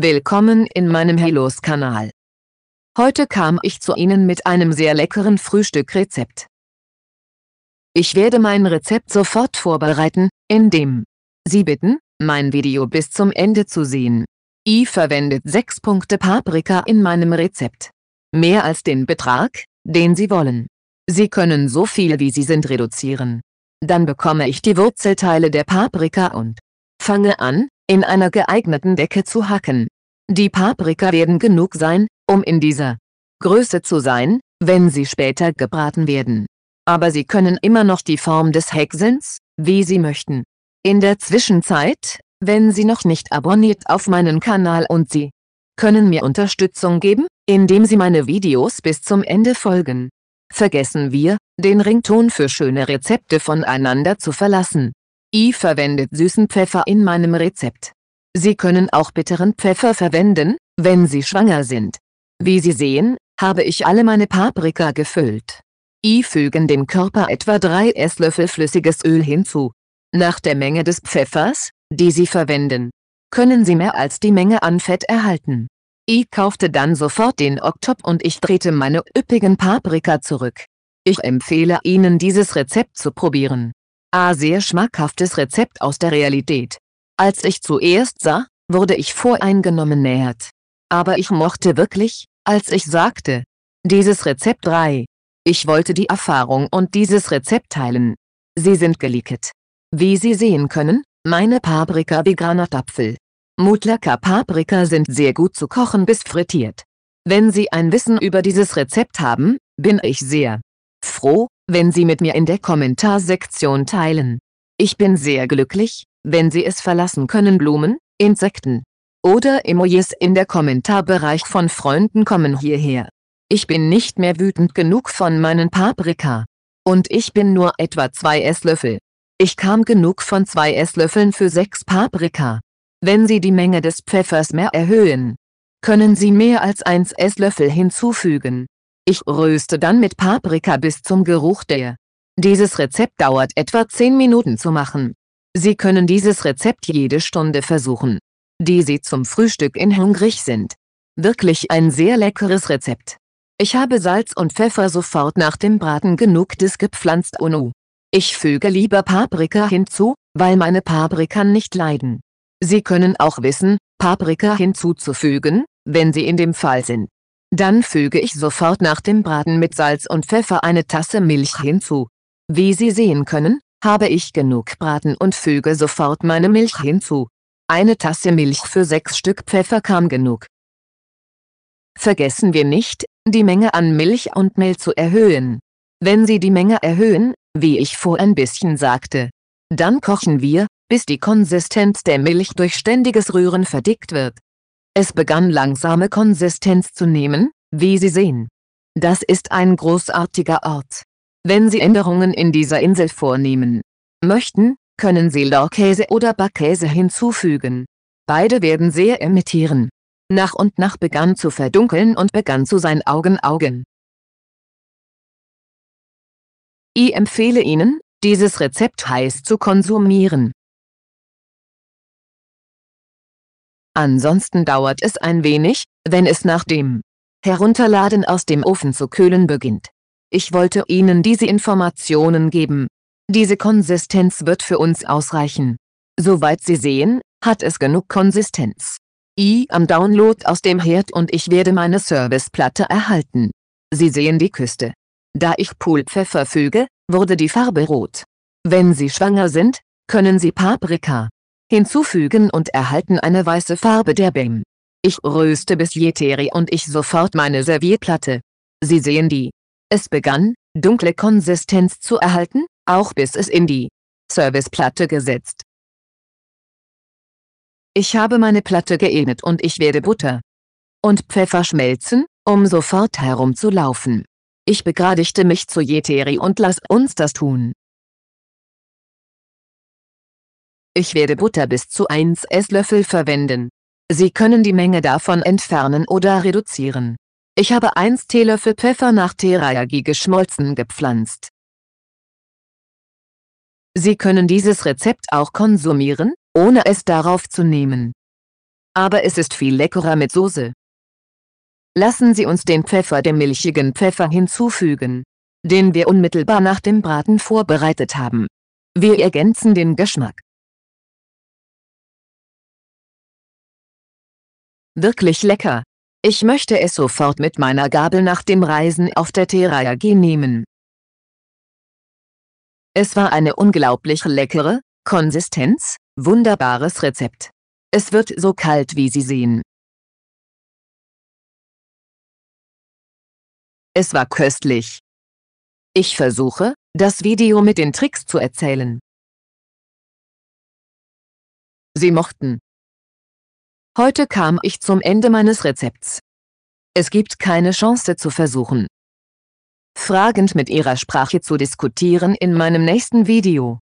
Willkommen in meinem Helos Kanal. Heute kam ich zu Ihnen mit einem sehr leckeren Frühstückrezept. Ich werde mein Rezept sofort vorbereiten, indem Sie bitten, mein Video bis zum Ende zu sehen. I verwendet 6 Punkte Paprika in meinem Rezept. Mehr als den Betrag, den Sie wollen. Sie können so viel wie Sie sind reduzieren. Dann bekomme ich die Wurzelteile der Paprika und fange an, in einer geeigneten Decke zu hacken. Die Paprika werden genug sein, um in dieser Größe zu sein, wenn sie später gebraten werden. Aber sie können immer noch die Form des Häcksens, wie sie möchten. In der Zwischenzeit, wenn Sie noch nicht abonniert auf meinen Kanal und Sie können mir Unterstützung geben, indem Sie meine Videos bis zum Ende folgen. Vergessen wir, den Rington für schöne Rezepte voneinander zu verlassen. I verwendet süßen Pfeffer in meinem Rezept. Sie können auch bitteren Pfeffer verwenden, wenn Sie schwanger sind. Wie Sie sehen, habe ich alle meine Paprika gefüllt. I fügen dem Körper etwa 3 Esslöffel flüssiges Öl hinzu. Nach der Menge des Pfeffers, die Sie verwenden, können Sie mehr als die Menge an Fett erhalten. I kaufte dann sofort den Oktop und ich drehte meine üppigen Paprika zurück. Ich empfehle Ihnen dieses Rezept zu probieren. A sehr schmackhaftes Rezept aus der Realität. Als ich zuerst sah, wurde ich voreingenommen nähert. Aber ich mochte wirklich, als ich sagte, dieses Rezept 3. Ich wollte die Erfahrung und dieses Rezept teilen. Sie sind geleakt. Wie Sie sehen können, meine Paprika wie Granatapfel. Mutlacker Paprika sind sehr gut zu kochen bis frittiert. Wenn Sie ein Wissen über dieses Rezept haben, bin ich sehr froh, wenn Sie mit mir in der Kommentarsektion teilen. Ich bin sehr glücklich, wenn Sie es verlassen können Blumen, Insekten oder Emojis in der Kommentarbereich von Freunden kommen hierher. Ich bin nicht mehr wütend genug von meinen Paprika. Und ich bin nur etwa 2 Esslöffel. Ich kam genug von 2 Esslöffeln für 6 Paprika. Wenn Sie die Menge des Pfeffers mehr erhöhen, können Sie mehr als 1 Esslöffel hinzufügen. Ich röste dann mit Paprika bis zum Geruch der. Dieses Rezept dauert etwa 10 Minuten zu machen. Sie können dieses Rezept jede Stunde versuchen, die Sie zum Frühstück in hungrig sind. Wirklich ein sehr leckeres Rezept. Ich habe Salz und Pfeffer sofort nach dem Braten genug des gepflanzt und Ich füge lieber Paprika hinzu, weil meine Paprika nicht leiden. Sie können auch wissen, Paprika hinzuzufügen, wenn sie in dem Fall sind. Dann füge ich sofort nach dem Braten mit Salz und Pfeffer eine Tasse Milch hinzu. Wie Sie sehen können, habe ich genug Braten und füge sofort meine Milch hinzu. Eine Tasse Milch für sechs Stück Pfeffer kam genug. Vergessen wir nicht, die Menge an Milch und Mehl zu erhöhen. Wenn Sie die Menge erhöhen, wie ich vor ein bisschen sagte, dann kochen wir, bis die Konsistenz der Milch durch ständiges Rühren verdickt wird. Es begann langsame Konsistenz zu nehmen, wie Sie sehen. Das ist ein großartiger Ort. Wenn Sie Änderungen in dieser Insel vornehmen möchten, können Sie Lorkäse oder Backkäse hinzufügen. Beide werden sehr emittieren. Nach und nach begann zu verdunkeln und begann zu sein Augen Augen. Ich empfehle Ihnen, dieses Rezept heiß zu konsumieren. Ansonsten dauert es ein wenig, wenn es nach dem Herunterladen aus dem Ofen zu kühlen beginnt. Ich wollte Ihnen diese Informationen geben. Diese Konsistenz wird für uns ausreichen. Soweit Sie sehen, hat es genug Konsistenz. I am Download aus dem Herd und ich werde meine Serviceplatte erhalten. Sie sehen die Küste. Da ich Poolpfeffer füge, wurde die Farbe rot. Wenn Sie schwanger sind, können Sie Paprika, hinzufügen und erhalten eine weiße Farbe der BIM. Ich röste bis Jeteri und ich sofort meine Servierplatte. Sie sehen die. Es begann, dunkle Konsistenz zu erhalten, auch bis es in die Serviceplatte gesetzt. Ich habe meine Platte geebnet und ich werde Butter und Pfeffer schmelzen, um sofort herumzulaufen. Ich begradigte mich zu Jeteri und lass uns das tun. Ich werde Butter bis zu 1 Esslöffel verwenden. Sie können die Menge davon entfernen oder reduzieren. Ich habe 1 Teelöffel Pfeffer nach Teriyaki geschmolzen gepflanzt. Sie können dieses Rezept auch konsumieren, ohne es darauf zu nehmen. Aber es ist viel leckerer mit Soße. Lassen Sie uns den Pfeffer dem milchigen Pfeffer hinzufügen, den wir unmittelbar nach dem Braten vorbereitet haben. Wir ergänzen den Geschmack. Wirklich lecker. Ich möchte es sofort mit meiner Gabel nach dem Reisen auf der Teriyaki nehmen. Es war eine unglaublich leckere Konsistenz, wunderbares Rezept. Es wird so kalt, wie Sie sehen. Es war köstlich. Ich versuche, das Video mit den Tricks zu erzählen. Sie mochten Heute kam ich zum Ende meines Rezepts. Es gibt keine Chance zu versuchen. Fragend mit ihrer Sprache zu diskutieren in meinem nächsten Video.